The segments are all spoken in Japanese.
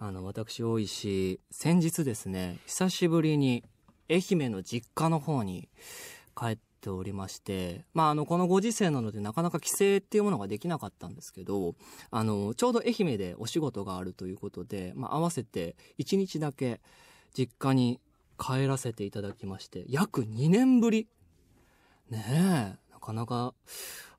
あの、私、大石、先日ですね、久しぶりに、愛媛の実家の方に帰っておりまして、まあ、あの、このご時世なので、なかなか帰省っていうものができなかったんですけど、あの、ちょうど愛媛でお仕事があるということで、まあ、合わせて1日だけ実家に帰らせていただきまして、約2年ぶり。ねえ。かなか、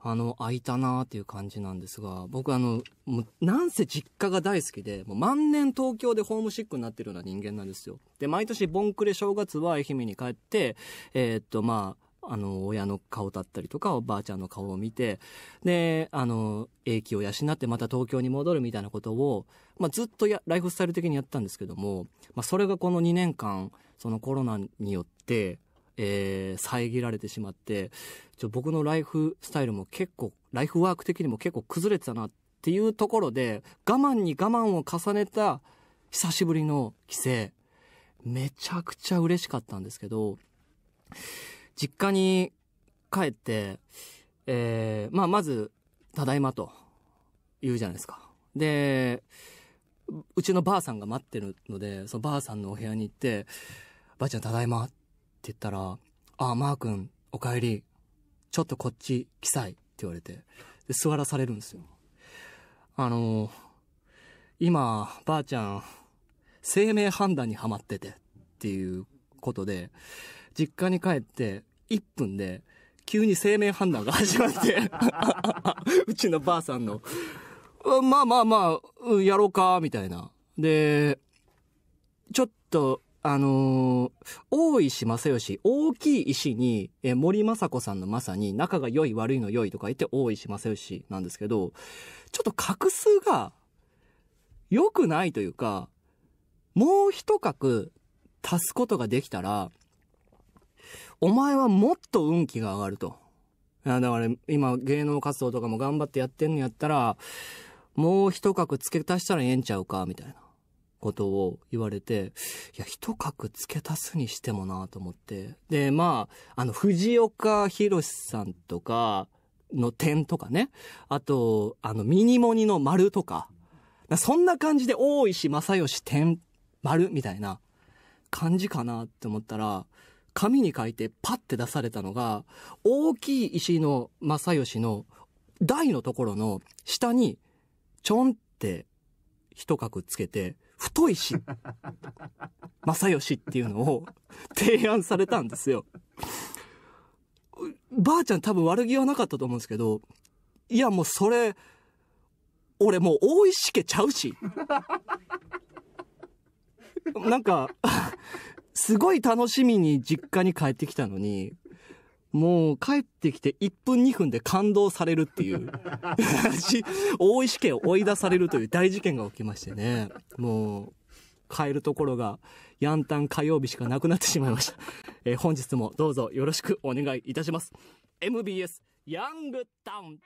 あの、空いたなーっていう感じなんですが、僕あの、もう、なんせ実家が大好きで、もう万年東京でホームシックになってるような人間なんですよ。で、毎年ボンクレ正月は愛媛に帰って、えー、っと、まあ、あの、親の顔だったりとか、おばあちゃんの顔を見て、で、あの、英気を養ってまた東京に戻るみたいなことを、まあ、ずっとや、ライフスタイル的にやったんですけども、まあ、それがこの2年間、そのコロナによって、えー、遮られてしまって、ちょ僕のライフスタイルも結構、ライフワーク的にも結構崩れてたなっていうところで、我慢に我慢を重ねた久しぶりの帰省、めちゃくちゃ嬉しかったんですけど、実家に帰って、えー、まあ、まず、ただいまと言うじゃないですか。で、うちのばあさんが待ってるので、そのばあさんのお部屋に行って、ばあちゃんただいまってって言ったら、あ、マー君、お帰り。ちょっとこっち来さい。って言われて。で、座らされるんですよ。あの、今、ばあちゃん、生命判断にはまってて、っていうことで、実家に帰って、1分で、急に生命判断が始まって うちのばあさんの、まあまあまあ、やろうか、みたいな。で、ちょっと、あのー、大石正義、大きい石に、え森雅子さんのまさに、仲が良い悪いの良いとか言って大石正義なんですけど、ちょっと画数が良くないというか、もう一画足すことができたら、お前はもっと運気が上がると。だから今芸能活動とかも頑張ってやってんのやったら、もう一画付け足したらええんちゃうか、みたいな。ことを言われて、いや、一角付け足すにしてもなと思って。で、まあ、あの、藤岡博さんとかの点とかね。あと、あの、ミニモニの丸とか。そんな感じで、大石正義点丸みたいな感じかなって思ったら、紙に書いてパッて出されたのが、大きい石の正義の台のところの下に、ちょんって一角つけて、太いし、正義っていうのを 提案されたんですよ。ばあちゃん多分悪気はなかったと思うんですけど、いやもうそれ、俺もう大石家ちゃうし。なんか、すごい楽しみに実家に帰ってきたのに、もう帰ってきて1分2分で感動されるっていう 大石家を追い出されるという大事件が起きましてね。もう、帰るところが、ヤンタン火曜日しかなくなってしまいました。えー、本日もどうぞよろしくお願いいたします。MBS ヤングタウン。